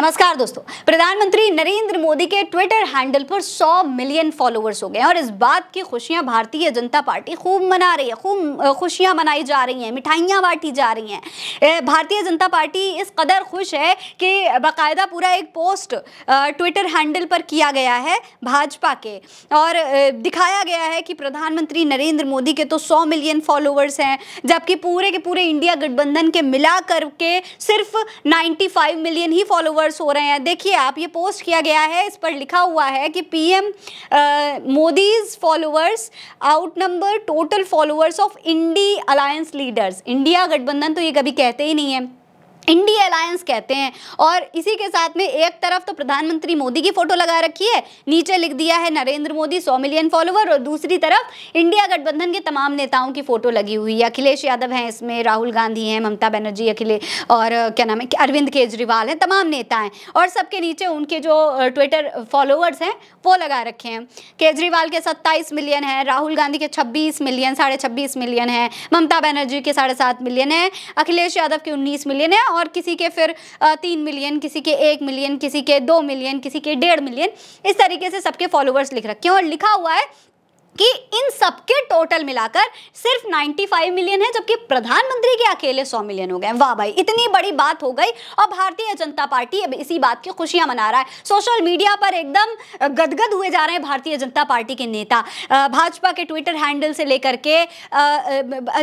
नमस्कार दोस्तों प्रधानमंत्री नरेंद्र मोदी के ट्विटर हैंडल पर 100 मिलियन फॉलोअर्स हो गए हैं और इस बात की खुशियां भारतीय जनता पार्टी खूब मना रही है खूब खुशियां मनाई जा रही हैं मिठाइयां बांटी जा रही हैं भारतीय जनता पार्टी इस कदर खुश है कि बाकायदा पूरा एक पोस्ट ट्विटर हैंडल पर किया गया है भाजपा के और दिखाया गया है कि प्रधानमंत्री नरेंद्र मोदी के तो सौ मिलियन फॉलोअर्स हैं जबकि पूरे के पूरे इंडिया गठबंधन के मिला करके सिर्फ नाइन्टी मिलियन ही फॉलोअर्स यूट्यूबर्स हो रहे हैं देखिए आप ये पोस्ट किया गया है इस पर लिखा हुआ है कि PM Modi's followers outnumber total followers of INDI alliance leaders India गठबंधन तो ये कभी कहते ही नहीं है इंडिया अलायंस कहते हैं और इसी के साथ में एक तरफ तो प्रधानमंत्री मोदी की फोटो लगा रखी है नीचे लिख दिया है नरेंद्र मोदी सौ मिलियन फॉलोवर और दूसरी तरफ इंडिया गठबंधन के तमाम नेताओं की फोटो लगी हुई है अखिलेश यादव हैं इसमें राहुल गांधी हैं ममता बनर्जी अखिलेश और क्या नाम है अरविंद केजरीवाल हैं तमाम नेता हैं और सबके नीचे उनके जो ट्विटर फॉलोअर्स हैं वो लगा रखे हैं केजरीवाल के सत्ताईस मिलियन हैं राहुल गांधी के छब्बीस मिलियन साढ़े मिलियन हैं ममता बनर्जी के साढ़े मिलियन हैं अखिलेश यादव के उन्नीस मिलियन है और किसी के फिर तीन मिलियन किसी के एक मिलियन किसी के दो मिलियन किसी के डेढ़ मिलियन इस तरीके से सबके फॉलोअर्स लिख रखे हैं और लिखा हुआ है कि इन सबके टोटल मिलाकर सिर्फ 95 मिलियन है जबकि प्रधानमंत्री के अकेले 100 मिलियन हो गए वाह भाई इतनी बड़ी बात हो गई और भारतीय जनता पार्टी अब इसी बात की खुशियां मना रहा है सोशल मीडिया पर एकदम गदगद हुए जा रहे हैं भारतीय जनता पार्टी के नेता भाजपा के ट्विटर हैंडल से लेकर के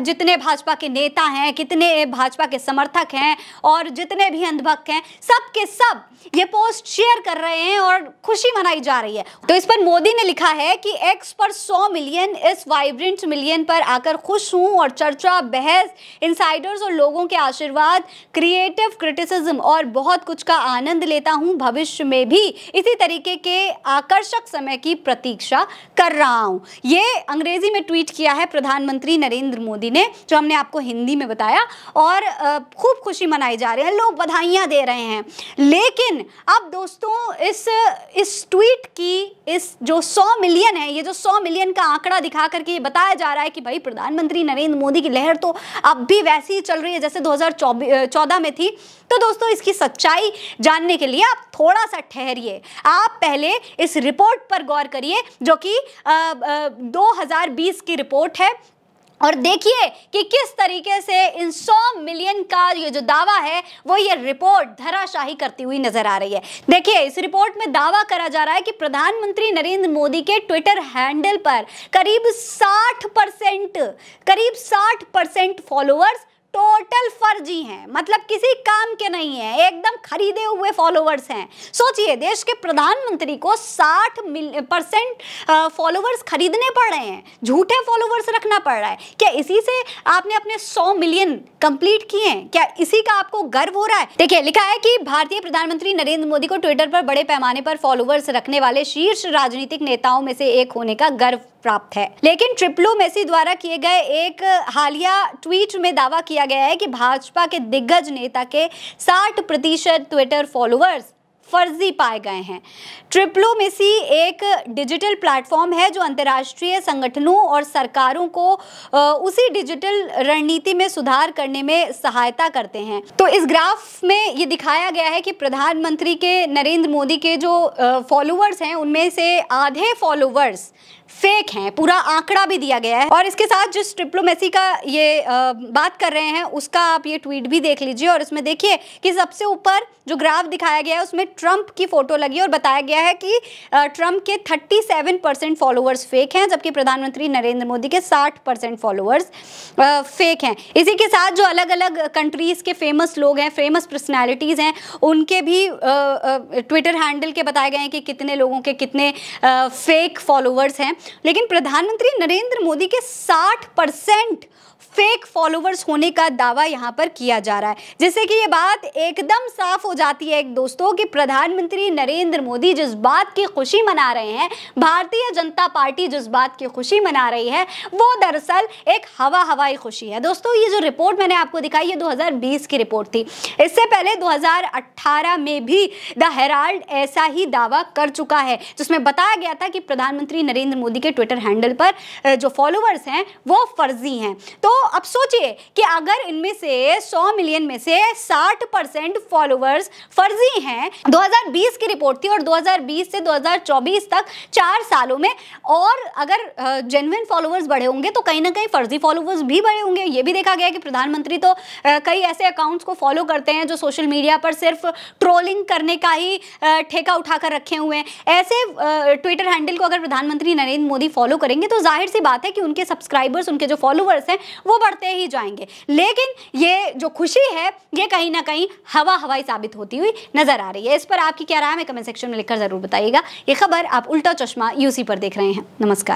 जितने भाजपा के नेता हैं कितने भाजपा के समर्थक हैं और जितने भी अंधभक्त हैं सबके सब ये पोस्ट शेयर कर रहे हैं और खुशी मनाई जा रही है तो इस पर मोदी ने लिखा है कि एक्स पर सौ 9 मिलियन इस वाइब्रेंट मिलियन पर आकर खुश हूँ और चर्चा बहस इंसाइडर्स और लोगों के आशीर्वाद क्रिएटिव क्रिटिसिज्म और बहुत कुछ का आनंद लेता हूँ भविष्य में भी इसी तरीके के आकर्षक समय की प्रतीक्षा कर रहा हूँ ये अंग्रेजी में ट्वीट किया है प्रधानमंत्री नरेंद्र मोदी ने जो हमने आपको हिंदी में बताया और खूब खुशी मनाई जा रही है लोग बधाइयाँ दे रहे हैं लेकिन अब दोस्तों इस इस ट्वीट की इस जो 100 मिलियन है ये जो 100 मिलियन का आंकड़ा दिखा करके ये बताया जा रहा है कि भाई प्रधानमंत्री नरेंद्र मोदी की लहर तो अब भी वैसी ही चल रही है जैसे 2014 में थी तो दोस्तों इसकी सच्चाई जानने के लिए आप थोड़ा सा ठहरिए आप पहले इस रिपोर्ट पर गौर करिए जो कि दो की रिपोर्ट है और देखिए कि किस तरीके से इन 100 मिलियन का ये जो दावा है वो ये रिपोर्ट धराशाही करती हुई नजर आ रही है देखिए इस रिपोर्ट में दावा करा जा रहा है कि प्रधानमंत्री नरेंद्र मोदी के ट्विटर हैंडल पर करीब 60 परसेंट करीब 60 परसेंट फॉलोअर्स टोटल फर्जी हैं मतलब किसी काम के नहीं है एकदम खरीदे हुए फॉलोवर्स हैं सोचिए देश के प्रधानमंत्री को 60 परसेंट फॉलोवर्स खरीदने पड़ रहे हैं झूठे फॉलोवर्स रखना पड़ रहा है क्या इसी से आपने अपने 100 मिलियन कंप्लीट किए हैं क्या इसी का आपको गर्व हो रहा है देखिए लिखा है कि भारतीय प्रधानमंत्री नरेंद्र मोदी को ट्विटर पर बड़े पैमाने पर फॉलोअर्स रखने वाले शीर्ष राजनीतिक नेताओं में से एक होने का गर्व प्राप्त है लेकिन ट्रिपलो मेसी द्वारा किए गए एक हालिया ट्वीट में दावा किया गया है कि भाजपा के दिग्गज नेता के 60 प्रतिशत ट्विटर फॉलोअर्स फर्जी पाए गए हैं ट्रिप्लोमेसी एक डिजिटल प्लेटफॉर्म है जो अंतर्राष्ट्रीय संगठनों और सरकारों को उसी डिजिटल रणनीति में सुधार करने में सहायता करते हैं तो इस ग्राफ में ये दिखाया गया है कि प्रधानमंत्री के नरेंद्र मोदी के जो फॉलोअर्स हैं उनमें से आधे फॉलोअर्स फेक हैं पूरा आंकड़ा भी दिया गया है और इसके साथ जिस ट्रिप्लोमेसी का ये बात कर रहे हैं उसका आप ये ट्वीट भी देख लीजिए और इसमें देखिए कि सबसे ऊपर जो ग्राफ दिखाया गया है उसमें ट्रंप की फोटो लगी और बताया गया है कि ट्रंप के 37 परसेंट फॉलोअर्स फेक हैं जबकि प्रधानमंत्री नरेंद्र मोदी के 60 परसेंट फॉलोअर्स फेक हैं इसी के साथ जो अलग अलग कंट्रीज़ के फेमस लोग हैं फेमस पर्सनैलिटीज़ हैं उनके भी ट्विटर हैंडल के बताए गए हैं कि कितने लोगों के कितने फेक फॉलोअर्स हैं लेकिन प्रधानमंत्री नरेंद्र मोदी के साठ फेक फॉलोवर्स होने का दावा यहां पर किया जा रहा है जिससे कि ये बात एकदम साफ हो जाती है एक दोस्तों कि प्र... प्रधानमंत्री नरेंद्र मोदी जिस बात की खुशी मना रहे हैं भारतीय जनता पार्टी जिस बात की खुशी मना रही है वो दरअसल एक हवा हवाई खुशी है दोस्तों ये जो रिपोर्ट मैंने आपको दिखाई ये 2020 की रिपोर्ट थी इससे पहले 2018 में भी द हेराल्ड ऐसा ही दावा कर चुका है जिसमें बताया गया था कि प्रधानमंत्री नरेंद्र मोदी के ट्विटर हैंडल पर जो फॉलोअर्स हैं वो फर्जी हैं तो अब सोचिए कि अगर इनमें से 100 मिलियन में से 60 परसेंट फॉलोअर्स फर्जी हैं 2020 की रिपोर्ट थी और 2020 से 2024 तक चार सालों में और अगर जेनविन फॉलोअर्स बढ़े होंगे तो कहीं ना कहीं फर्जी फॉलोअर्स भी बढ़े होंगे ये भी देखा गया कि प्रधानमंत्री तो कई ऐसे अकाउंट्स को फॉलो करते हैं जो सोशल मीडिया पर सिर्फ ट्रोलिंग करने का ही ठेका उठाकर रखे हुए हैं ऐसे ट्विटर हैंडल को अगर प्रधानमंत्री नरेंद्र मोदी फॉलो करेंगे तो जाहिर सी बात है कि उनके सब्सक्राइबर्स उनके जो फॉलोअर्स हैं वो बढ़ते ही जाएंगे लेकिन ये जो खुशी है ये कहीं ना कहीं हवा हवाई साबित होती हुई नजर आ रही है इस पर आपकी क्या राय है कमेंट सेक्शन में लिखकर जरूर बताइएगा ये खबर आप उल्टा चश्मा यूसी पर देख रहे हैं नमस्कार